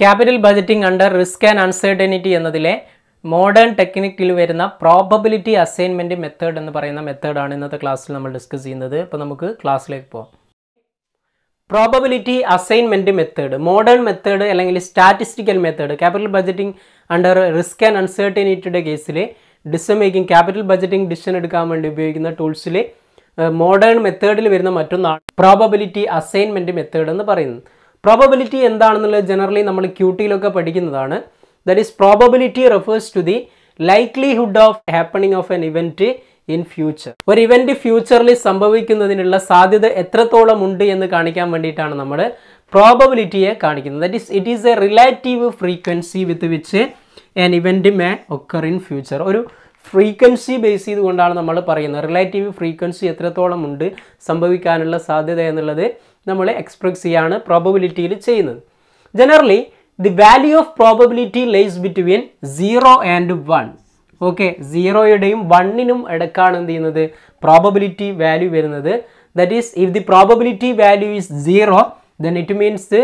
capital budgeting under risk and uncertainty എന്നതിലെ modern ടെക്നിക്കിൽ വരുന്ന പ്രോബബിലിറ്റി അസൈൻമെൻ്റ് മെത്തേഡ് എന്ന് പറയുന്ന മെത്തേഡാണ് ഇന്നത്തെ ക്ലാസ്സിൽ നമ്മൾ ഡിസ്കസ് ചെയ്യുന്നത് അപ്പോൾ നമുക്ക് ക്ലാസ്സിലേക്ക് പോകാം probability assignment method modern method അല്ലെങ്കിൽ statistical method capital budgeting under risk and അൺസേർട്ടനിറ്റിയുടെ കേസിൽ decision making capital budgeting decision എടുക്കാൻ വേണ്ടി ഉപയോഗിക്കുന്ന ടൂൾസിൽ മോഡേൺ മെത്തേഡിൽ വരുന്ന മറ്റൊന്നാണ് പ്രോബബിലിറ്റി അസൈൻമെൻറ്റ് മെത്തേഡ് എന്ന് പറയുന്നത് പ്രോബബിലിറ്റി എന്താണെന്നുള്ളത് ജനറലി നമ്മൾ ക്യൂട്ടിയിലൊക്കെ പഠിക്കുന്നതാണ് that is probability refers to the likelihood of happening of an event in future ഒരു ഇവൻറ്റ് ഫ്യൂച്ചറിൽ സംഭവിക്കുന്നതിനുള്ള സാധ്യത എത്രത്തോളം ഉണ്ട് എന്ന് കാണിക്കാൻ വേണ്ടിയിട്ടാണ് നമ്മൾ പ്രോബബിലിറ്റിയെ കാണിക്കുന്നത് that is it is a relative frequency with which an event may occur in future ഒരു ഫ്രീക്വൻസി ബേസ് ചെയ്തുകൊണ്ടാണ് നമ്മൾ പറയുന്നത് റിലേറ്റീവ് ഫ്രീക്വൻസി എത്രത്തോളം ഉണ്ട് സംഭവിക്കാനുള്ള സാധ്യത എന്നുള്ളത് നമ്മൾ എക്സ്പ്രസ് ചെയ്യാണ് പ്രോബബിലിറ്റിയിൽ ചെയ്യുന്നത് generally the value of probability lies between zero and one okay സീറോയുടെയും വണ്ണിനും ഇടക്കാണ് എന്ത് ചെയ്യുന്നത് പ്രോബബിലിറ്റി വാല്യൂ വരുന്നത് that is if the probability value is zero then it means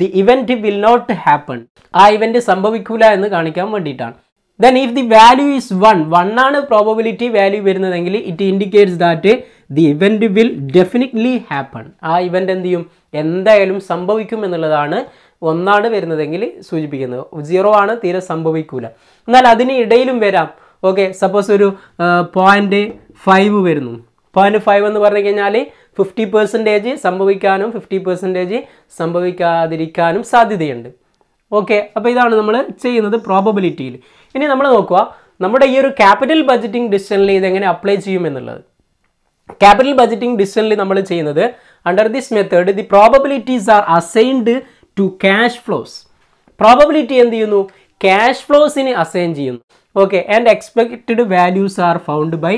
the event will not happen ആ ഇവൻറ്റ് സംഭവിക്കൂല എന്ന് കാണിക്കാൻ വേണ്ടിയിട്ടാണ് then if the value is one one ആണ് probability value വരുന്നതെങ്കിൽ it indicates that the event will definitely happen ആ event എന്ത് ചെയ്യും എന്തായാലും സംഭവിക്കും എന്നുള്ളതാണ് ഒന്നാണ് വരുന്നതെങ്കിൽ സൂചിപ്പിക്കുന്നത് സീറോ ആണ് തീരെ സംഭവിക്കൂല എന്നാൽ അതിന് ഇടയിലും വരാം ഓക്കെ സപ്പോസ് ഒരു പോയിൻ്റ് ഫൈവ് വരുന്നു പോയിൻ്റ് ഫൈവ് എന്ന് പറഞ്ഞു കഴിഞ്ഞാൽ ഫിഫ്റ്റി പെർസെൻറ്റേജ് സംഭവിക്കാനും ഫിഫ്റ്റി പെർസെൻറ്റേജ് സംഭവിക്കാതിരിക്കാനും സാധ്യതയുണ്ട് ഓക്കെ അപ്പോൾ ഇതാണ് നമ്മൾ ചെയ്യുന്നത് പ്രോബബിലിറ്റിയിൽ ഇനി നമ്മൾ നോക്കുക നമ്മുടെ ഈ ഒരു ക്യാപിറ്റൽ ബജറ്റിംഗ് ഡിസിഷനിൽ ഇതെങ്ങനെ അപ്ലൈ ചെയ്യും എന്നുള്ളത് ക്യാപിറ്റൽ ബജറ്റിംഗ് ഡിസിഷനിൽ നമ്മൾ ചെയ്യുന്നത് under this method the probabilities are assigned to cash flows probability എന്ത് ചെയ്യുന്നു ക്യാഷ് ഫ്ലോസിന് അസൈൻ ചെയ്യുന്നു okay and expected values are found by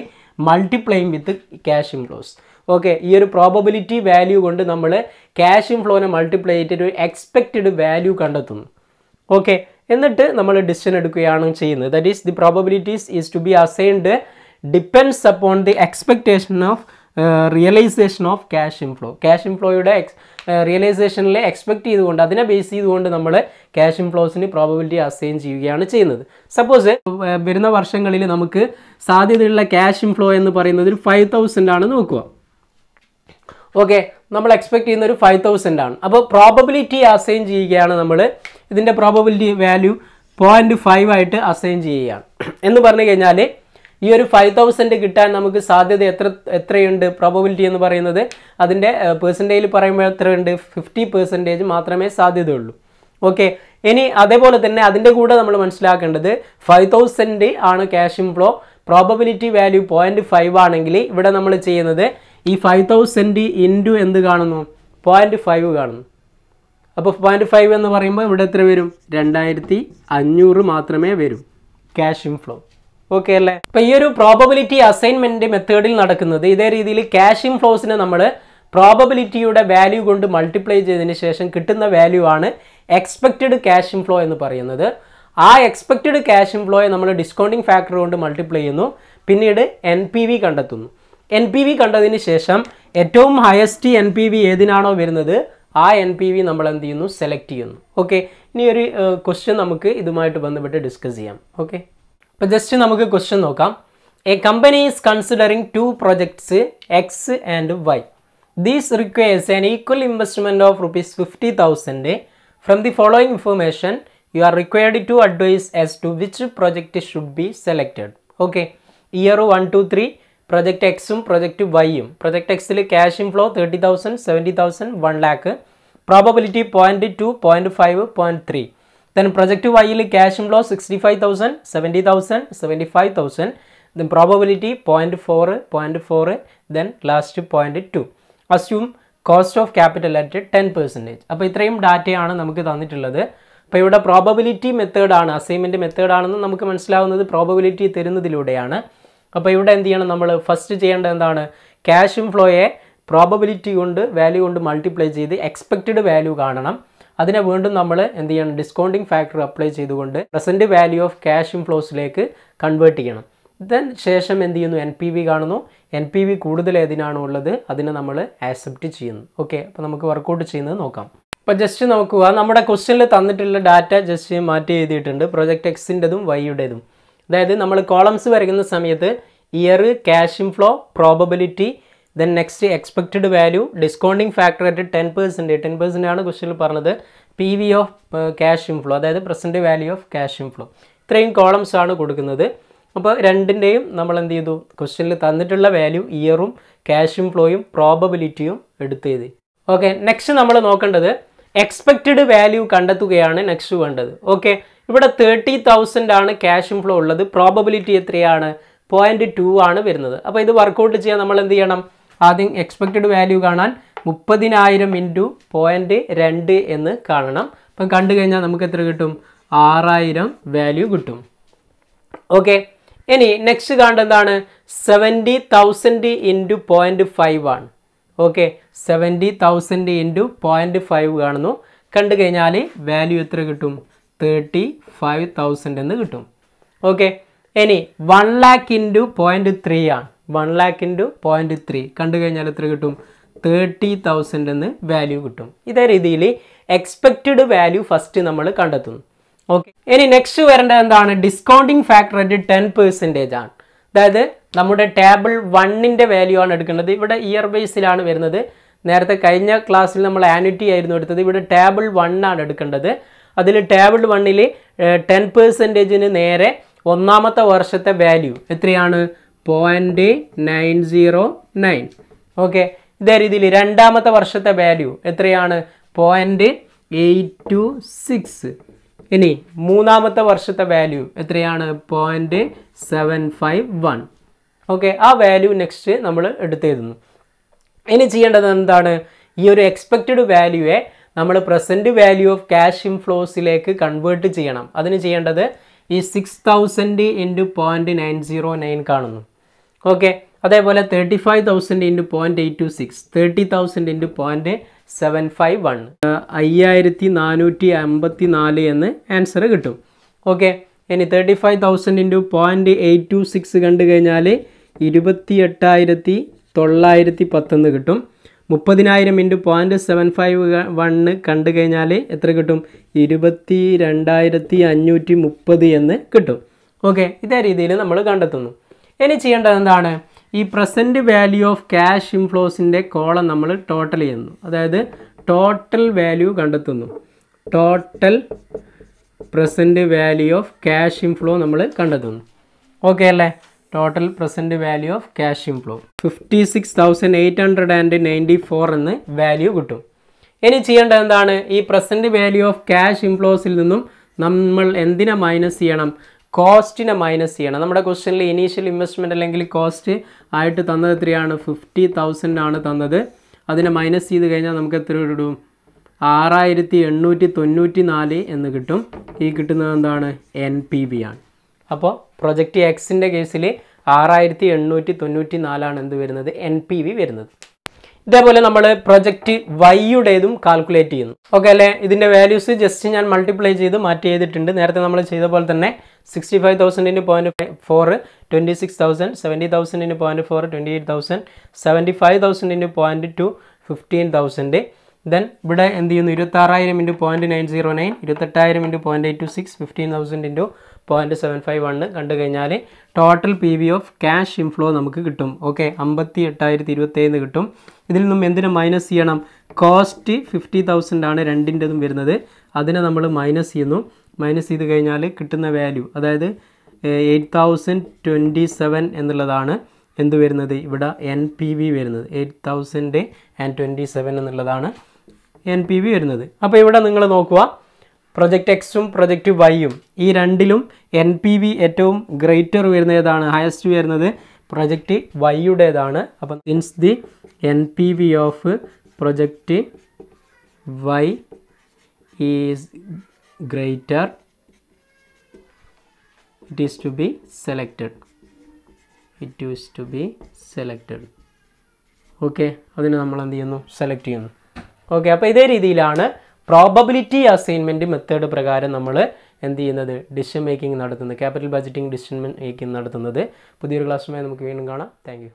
multiplying with cash inflows okay ഈ ഒരു പ്രോബബിലിറ്റി വാല്യൂ കൊണ്ട് നമ്മൾ ക്യാഷ് ഇൻഫ്ലോനെ മൾട്ടിപ്ലൈ ചെയ്തിട്ട് ഒരു എക്സ്പെക്റ്റഡ് വാല്യൂ കണ്ടെത്തുന്നു ഓക്കെ എന്നിട്ട് നമ്മൾ ഡിസിഷൻ എടുക്കുകയാണ് ചെയ്യുന്നത് that is the probabilities is to be assigned depends upon the expectation of realisation of cash inflow cash ഇൻഫ്ലോയുടെ എക്സ് റിയലൈസേഷനിൽ എക്സ്പെക്ട് ചെയ്തുകൊണ്ട് അതിനെ ബേസ് ചെയ്തുകൊണ്ട് നമ്മൾ ക്യാഷ് ഇൻഫ്ലോസിന് പ്രോബബിലിറ്റി അസൈൻ ചെയ്യുകയാണ് ചെയ്യുന്നത് സപ്പോസ് uh, വരുന്ന വർഷങ്ങളിൽ നമുക്ക് സാധ്യതയുള്ള ക്യാഷ് ഇൻഫ്ലോ എന്ന് പറയുന്നത് ഒരു ഫൈവ് തൗസൻഡ് ആണ് നോക്കുക ഓക്കെ നമ്മൾ എക്സ്പെക്ട് ചെയ്യുന്ന ഒരു ഫൈവ് തൗസൻഡ് ആണ് അപ്പോൾ പ്രോബബിലിറ്റി അസൈൻ ചെയ്യുകയാണ് നമ്മൾ ഇതിൻ്റെ പ്രോബബിലിറ്റി വാല്യൂ പോയിൻറ്റ് ഫൈവ് ആയിട്ട് അസൈൻ ചെയ്യുകയാണ് എന്ന് പറഞ്ഞു കഴിഞ്ഞാൽ ഈ ഒരു ഫൈവ് തൗസൻഡ് കിട്ടാൻ നമുക്ക് സാധ്യത എത്ര എത്രയുണ്ട് പ്രോബബിലിറ്റി എന്ന് പറയുന്നത് അതിൻ്റെ പേഴ്സൻറ്റേജിൽ പറയുമ്പോൾ എത്രയുണ്ട് ഫിഫ്റ്റി പെർസെൻറ്റേജ് മാത്രമേ സാധ്യതയുള്ളൂ ഓക്കെ ഇനി അതേപോലെ തന്നെ അതിൻ്റെ കൂടെ നമ്മൾ മനസ്സിലാക്കേണ്ടത് ഫൈവ് തൗസൻഡ് ആണ് cash inflow probability value point five ആണെങ്കിൽ ഇവിടെ നമ്മൾ ചെയ്യുന്നത് ഈ ഫൈവ് തൗസൻഡ് ഇൻറ്റു എന്ത് കാണുന്നു പോയിൻറ്റ് ഫൈവ് കാണുന്നു അപ്പോൾ പോയിൻറ്റ് ഫൈവ് എന്ന് പറയുമ്പോൾ ഇവിടെ എത്ര വരും രണ്ടായിരത്തി അഞ്ഞൂറ് മാത്രമേ വരും ക്യാഷ് ഇൻഫ്ലോ ഓക്കെ അല്ലേ അപ്പോൾ ഈ ഒരു പ്രോബബിലിറ്റി അസൈൻമെൻറ്റ് മെത്തേഡിൽ നടക്കുന്നത് ഇതേ രീതിയിൽ ക്യാഷ് ഇൻഫ്ലോസിനെ നമ്മൾ പ്രോബബിലിറ്റിയുടെ വാല്യൂ കൊണ്ട് മൾട്ടിപ്ലൈ ചെയ്തതിന് ശേഷം കിട്ടുന്ന വാല്യൂ ആണ് എക്സ്പെക്റ്റഡ് ക്യാഷ് ഇൻഫ്ലോ എന്ന് പറയുന്നത് ആ എക്സ്പെക്റ്റഡ് ക്യാഷ് ഇൻഫ്ലോയെ നമ്മൾ ഡിസ്കൗണ്ടിങ് ഫാക്ടർ കൊണ്ട് മൾട്ടിപ്ലൈ ചെയ്യുന്നു പിന്നീട് എൻ കണ്ടെത്തുന്നു എൻ പി വി കണ്ടതിന് ശേഷം ഏറ്റവും ഹയസ്റ്റ് എൻ പി വി ഏതിനാണോ വരുന്നത് ആ എൻ പി വി നമ്മൾ എന്ത് ചെയ്യുന്നു സെലക്ട് ചെയ്യുന്നു ഓക്കെ ഇനി ഒരു ക്വസ്റ്റ്യൻ നമുക്ക് ഇതുമായിട്ട് ബന്ധപ്പെട്ട് ഡിസ്കസ് ചെയ്യാം ഓക്കെ അപ്പോൾ ജസ്റ്റ് നമുക്ക് ക്വസ്റ്റ്യൻ നോക്കാം a company is considering two projects X and Y these requires an equal investment of rupees fifty thousand from the following information you are required to advise as to which project should be selected okay year one two three project എക്സും project വൈയും project എക്സിൽ cash inflow thirty thousand seventy thousand one lakh probability point two point five point three then project വൈയിൽ cash inflow sixty five thousand seventy thousand seventy five thousand then probability point four point four then last point two assume cost of capital at ten percentage അപ്പോൾ ഇത്രയും ഡാറ്റയാണ് നമുക്ക് തന്നിട്ടുള്ളത് അപ്പോൾ ഇവിടെ probability മെത്തേഡാണ് assignment മെത്തേഡാണെന്ന് നമുക്ക് മനസ്സിലാവുന്നത് പ്രോബബിലിറ്റി തരുന്നതിലൂടെയാണ് അപ്പോൾ ഇവിടെ എന്ത് ചെയ്യണം നമ്മൾ ഫസ്റ്റ് ചെയ്യേണ്ടത് എന്താണ് ക്യാഷ് ഇൻഫ്ലോയെ പ്രോബബിലിറ്റി കൊണ്ട് വാല്യൂ കൊണ്ട് മൾട്ടിപ്ലൈ ചെയ്ത് എക്സ്പെക്റ്റഡ് വാല്യൂ കാണണം അതിനെ വീണ്ടും നമ്മൾ എന്ത് ചെയ്യണം ഡിസ്കൗണ്ടിങ് ഫാക്ടർ അപ്ലൈ ചെയ്തുകൊണ്ട് പ്രസൻറ്റ് വാല്യൂ ഓഫ് ക്യാഷ് ഇൻഫ്ലോസിലേക്ക് കൺവേർട്ട് ചെയ്യണം ദെൻ ശേഷം എന്ത് ചെയ്യുന്നു എൻ പി വി കാണുന്നു എൻ പി വി കൂടുതൽ ഏതിനാണോ ഉള്ളത് അതിനെ നമ്മൾ ആക്സെപ്റ്റ് ചെയ്യുന്നു ഓക്കെ അപ്പോൾ നമുക്ക് വർക്കൗട്ട് ചെയ്യുന്നത് നോക്കാം അപ്പോൾ ജസ്റ്റ് നോക്കുക നമ്മുടെ ക്വസ്റ്റ്യനിൽ തന്നിട്ടുള്ള ഡാറ്റ ജസ്റ്റ് മാറ്റി എഴുതിയിട്ടുണ്ട് പ്രൊജക്ട് എക്സിൻ്റെതും വൈയുടേതും അതായത് നമ്മൾ കോളംസ് വരയ്ക്കുന്ന സമയത്ത് year cash inflow probability then next expected value discounting factor ആയിട്ട് ടെൻ പെർസെൻറ്റ് ടെൻ പെർസെൻ്റ് ആണ് ക്വസ്റ്റനിൽ പറഞ്ഞത് P V of cash inflow അതായത് present value of cash inflow ഇത്രയും കോളംസ് ആണ് കൊടുക്കുന്നത് അപ്പോൾ രണ്ടിൻ്റെയും നമ്മൾ എന്ത് ചെയ്തു ക്വസ്റ്റനിൽ തന്നിട്ടുള്ള വാല്യൂ ഇയറും ക്യാഷ് ഇൻഫ്ലോയും പ്രോബബിലിറ്റിയും എടുത്തു ചെയ്ത് ഓക്കെ നെക്സ്റ്റ് നമ്മൾ നോക്കേണ്ടത് എക്സ്പെക്റ്റഡ് വാല്യൂ കണ്ടെത്തുകയാണ് നെക്സ്റ്റ് വേണ്ടത് ഓക്കെ ഇവിടെ തേർട്ടി തൗസൻഡ് ആണ് ക്യാഷ് ഇൻഫ്ലോ ഉള്ളത് പ്രോബബിലിറ്റി എത്രയാണ് പോയിന്റ് ടു ആണ് വരുന്നത് അപ്പോൾ ഇത് വർക്കൗട്ട് ചെയ്യാൻ നമ്മൾ എന്ത് ചെയ്യണം ആദ്യം എക്സ്പെക്റ്റഡ് വാല്യൂ കാണാൻ മുപ്പതിനായിരം ഇൻറ്റു പോയിന്റ് രണ്ട് എന്ന് കാണണം അപ്പം കണ്ടു കഴിഞ്ഞാൽ നമുക്ക് എത്ര കിട്ടും ആറായിരം വാല്യൂ കിട്ടും ഓക്കെ ഇനി നെക്സ്റ്റ് കാണേണ്ട എന്താണ് seventy thousand into point five ആണ് okay seventy thousand into point five കാണുന്നു കണ്ടു കഴിഞ്ഞാൽ വാല്യൂ എത്ര കിട്ടും തേർട്ടി ഫൈവ് തൗസൻഡ് എന്ന് കിട്ടും ഓക്കെ ഇനി one lakh into point three ആണ് one lakh into point three കണ്ടു കഴിഞ്ഞാൽ എത്ര കിട്ടും തേർട്ടി തൗസൻഡ് എന്ന് വാല്യൂ കിട്ടും ഇതേ രീതിയിൽ എക്സ്പെക്റ്റഡ് വാല്യൂ ഫസ്റ്റ് നമ്മൾ കണ്ടെത്തുന്നു ഓക്കെ ഇനി നെക്സ്റ്റ് വരേണ്ടത് എന്താണ് discounting factor rate ten percentage ആണ് അതായത് നമ്മുടെ ടേബിൾ വണ്ണിൻ്റെ വാല്യൂ ആണ് എടുക്കേണ്ടത് ഇവിടെ ഇയർ ബേസിലാണ് വരുന്നത് നേരത്തെ കഴിഞ്ഞ ക്ലാസ്സിൽ നമ്മൾ ആനുറ്റി ആയിരുന്നു എടുത്തത് ഇവിടെ ടേബിൾ വണ്ണാണ് ആണ് എടുക്കേണ്ടത് അതിൽ ടേബിൾ വണ്ണിൽ ടെൻ പെർസെൻറ്റേജിന് നേരെ ഒന്നാമത്തെ വർഷത്തെ വാല്യൂ എത്രയാണ് point nine zero nine okay ഇതേ രീതിയിൽ രണ്ടാമത്തെ വർഷത്തെ വാല്യൂ എത്രയാണ് പോയിൻ്റ് എയ്റ്റ് ടു സിക്സ് ഇനി മൂന്നാമത്തെ വർഷത്തെ വാല്യൂ എത്രയാണ് point seven five one okay ആ വാല്യൂ നെക്സ്റ്റ് നമ്മൾ എടുത്തെഴുതുന്നു ഇനി ചെയ്യേണ്ടത് എന്താണ് ഈ ഒരു എക്സ്പെക്റ്റഡ് വാല്യൂയെ നമ്മൾ പ്രസൻറ്റ് വാല്യൂ ഓഫ് ക്യാഷ് ഇൻഫ്ലോസിലേക്ക് കൺവേർട്ട് ചെയ്യണം അതിന് ചെയ്യേണ്ടത് ഈ six thousand into point nine zero nine കാണുന്നു ഓക്കെ അതേപോലെ thirty five thousand into point eight two six thirty thousand into point seven five one അയ്യായിരത്തി നാനൂറ്റി അമ്പത്തി നാല് എന്ന് ആൻസർ കിട്ടും ഓക്കെ ഇനി thirty five thousand into point eight two six കണ്ടു കഴിഞ്ഞാൽ ഇരുപത്തി എട്ടായിരത്തി തൊള്ളായിരത്തി പത്തെന്ന് കിട്ടും മുപ്പതിനായിരം into point seven five one കണ്ടു കഴിഞ്ഞാൽ എത്ര കിട്ടും ഇരുപത്തി രണ്ടായിരത്തി അഞ്ഞൂറ്റി മുപ്പത് എന്ന് കിട്ടും ഓക്കെ ഇതേ രീതിയിൽ നമ്മൾ കണ്ടെത്തുന്നു ഇനി ചെയ്യേണ്ടത് എന്താണ് ഈ പ്രസൻറ്റ് വാല്യൂ ഓഫ് ക്യാഷ് ഇൻഫ്ലോസിൻ്റെ കോളം നമ്മൾ ടോട്ടൽ ചെയ്യുന്നു അതായത് ടോട്ടൽ വാല്യൂ കണ്ടെത്തുന്നു total present value of cash inflow നമ്മൾ കണ്ടെത്തുന്നു ഓക്കെ അല്ലേ total present value of cash inflow fifty six thousand eight hundred and ninety four എന്ന് വാല്യൂ കിട്ടും ഇനി ചെയ്യേണ്ടത് എന്താണ് ഈ പ്രസന്റ് വാല്യൂ ഓഫ് ക്യാഷ് ഇംപ്ലോസിൽ നിന്നും നമ്മൾ എന്തിനെ മൈനസ് ചെയ്യണം കോസ്റ്റിനെ മൈനസ് ചെയ്യണം നമ്മുടെ ക്വസ്റ്റ്യനിൽ ഇനീഷ്യൽ ഇൻവെസ്റ്റ്മെൻറ്റ് അല്ലെങ്കിൽ കോസ്റ്റ് ആയിട്ട് തന്നത് എത്രയാണ് ഫിഫ്റ്റി തൗസൻഡ് ആണ് തന്നത് അതിനെ മൈനസ് ചെയ്ത് കഴിഞ്ഞാൽ നമുക്ക് എത്ര കിട്ടും ആറായിരത്തി എണ്ണൂറ്റി തൊണ്ണൂറ്റി നാല് എന്ന് കിട്ടും ഈ കിട്ടുന്നത് എന്താണ് എൻ പി ബി ആണ് അപ്പോൾ പ്രൊജക്റ്റ് എക്സിൻ്റെ കേസിൽ ആറായിരത്തി എണ്ണൂറ്റി തൊണ്ണൂറ്റി നാലാണ് എന്ത് വരുന്നത് എൻ പി വി വരുന്നത് ഇതേപോലെ നമ്മൾ പ്രൊജക്റ്റ് വൈയുടേതും കാൽക്കുലേറ്റ് ചെയ്യുന്നു ഓക്കെ അല്ലേ ഇതിൻ്റെ വാല്യൂസ് ജസ്റ്റ് ഞാൻ മൾട്ടിപ്ലൈ ചെയ്ത് മാറ്റി ചെയ്തിട്ടുണ്ട് നേരത്തെ നമ്മൾ ചെയ്ത പോലെ തന്നെ സിക്സ്റ്റി ഫൈവ് തൗസൻഡിന് point four twenty six thousand seventy തൗസൻഡിന് point four twenty eight thousand seventy five തൗസൻഡിന് point two fifteen thousand then ഇവിടെ എന്ത് ചെയ്യുന്നു ഇരുപത്താറായിരം into point nine zero nine ഇരുപത്തെട്ടായിരം into point eight two six fifteen thousand into point seven five one കണ്ടു കഴിഞ്ഞാൽ total P V of cash inflow നമുക്ക് കിട്ടും ഓക്കെ അമ്പത്തി എട്ടായിരത്തി ഇരുപത്തേന്ന് കിട്ടും ഇതിൽ നിന്നും എന്തിനും മൈനസ് ചെയ്യണം കോസ്റ്റ് ഫിഫ്റ്റി തൗസൻഡ് ആണ് രണ്ടിൻ്റെതും വരുന്നത് അതിനെ നമ്മൾ മൈനസ് ചെയ്യുന്നു മൈനസ് ചെയ്ത് കഴിഞ്ഞാൽ കിട്ടുന്ന വാല്യൂ അതായത് എയ്റ്റ് തൗസൻഡ് ട്വൻറ്റി സെവൻ എന്നുള്ളതാണ് എന്ത് വരുന്നത് ഇവിടെ എൻ പി വി വരുന്നത് eight thousand and twenty seven എന്നുള്ളതാണ് എൻ പി വി വരുന്നത് അപ്പോൾ ഇവിടെ നിങ്ങൾ നോക്കുക പ്രൊജക്റ്റ് എക്സും പ്രൊജക്റ്റ് വൈയും ഈ രണ്ടിലും എൻ പി വി ഏറ്റവും ഗ്രേറ്റർ വരുന്ന ഏതാണ് ഹയസ്റ്റ് വരുന്നത് പ്രൊജക്റ്റ് വൈയുടേതാണ് അപ്പം means the N P V of project Y is greater it is to be selected it is to be selected okay അതിന് നമ്മൾ എന്ത് ചെയ്യുന്നു സെലക്ട് ചെയ്യുന്നു ഓക്കെ അപ്പോൾ ഇതേ രീതിയിലാണ് പ്രോബബിലിറ്റി അസൈൻമെൻറ്റ് മെത്തേഡ് പ്രകാരം നമ്മൾ എന്ത് ചെയ്യുന്നത് ഡിസിഷൻ മേക്കിംഗ് നടത്തുന്നത് ക്യാപിറ്റൽ ബജറ്റിംഗ് ഡിസിഷൻ മേക്കിംഗ് നടത്തുന്നത് പുതിയൊരു ക്ലാസ്സുമായി നമുക്ക് വീണ്ടും കാണാം താങ്ക്